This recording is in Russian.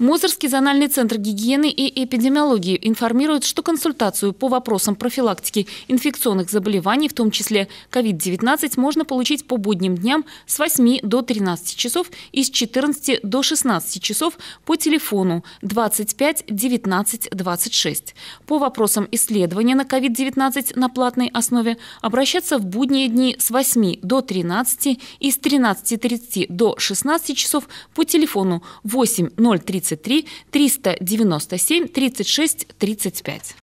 Мозырский зональный центр гигиены и эпидемиологии информирует, что консультацию по вопросам профилактики инфекционных заболеваний, в том числе COVID-19, можно получить по будним дням с 8 до 13 часов и с 14 до 16 часов по телефону 25 19 26. По вопросам исследования на COVID-19 на платной основе обращаться в будние дни с 8 до 13 и с 13.30 до 16 часов по телефону 8 030 33 397 36 35.